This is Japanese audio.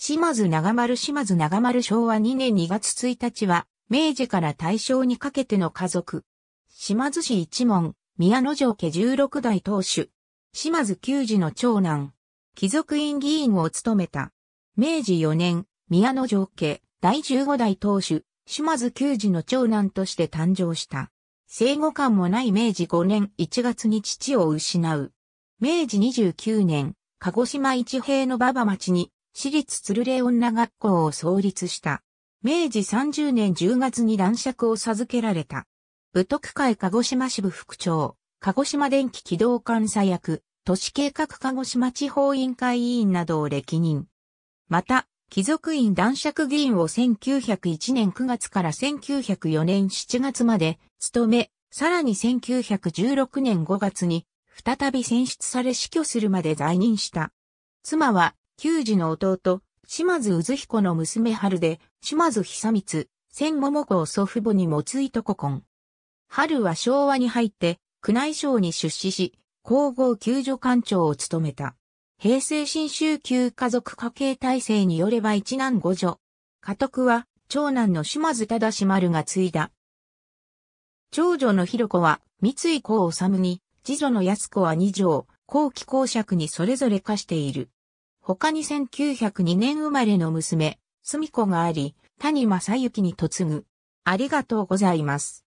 島津長丸島津長丸昭和2年2月1日は、明治から大正にかけての家族。島津市一門、宮野城家16代当主。島津久次の長男。貴族院議員を務めた。明治4年、宮野城家第15代当主、島津久次の長男として誕生した。生後間もない明治5年1月に父を失う。明治29年、鹿児島一平の馬場町に私立鶴嶺女学校を創立した。明治30年10月に男爵を授けられた。武徳会鹿児島支部副長、鹿児島電気機動監査役、都市計画鹿児島地方委員会委員などを歴任。また、貴族院男爵議員を1901年9月から1904年7月まで務め、さらに1916年5月に再び選出され死去するまで在任した。妻は九児の弟、島津渦彦の娘春で、島津久光、千桃子を祖父母に持ついとこ婚。春は昭和に入って、宮内省に出資し、皇后救助官庁を務めた。平成新州級家族家系体制によれば一男五女。家督は、長男の島津忠志丸が継いだ。長女の広子は、三井を治に、次女の安子は二女を、後期公爵にそれぞれ課している。他に1902年生まれの娘、すみ子があり、谷正幸に嫁ぐ。ありがとうございます。